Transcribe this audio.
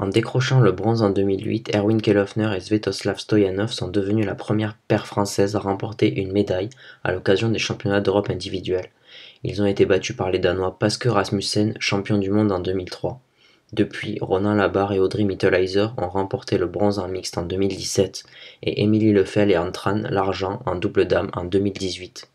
En décrochant le bronze en 2008, Erwin Kelofner et Svetoslav Stoyanov sont devenus la première paire française à remporter une médaille à l'occasion des championnats d'Europe individuels. Ils ont été battus par les Danois Paske Rasmussen, champion du monde en 2003. Depuis, Ronan Labarre et Audrey Mittelheiser ont remporté le bronze en mixte en 2017 et Émilie Lefel et Antran l'argent en double dame en 2018.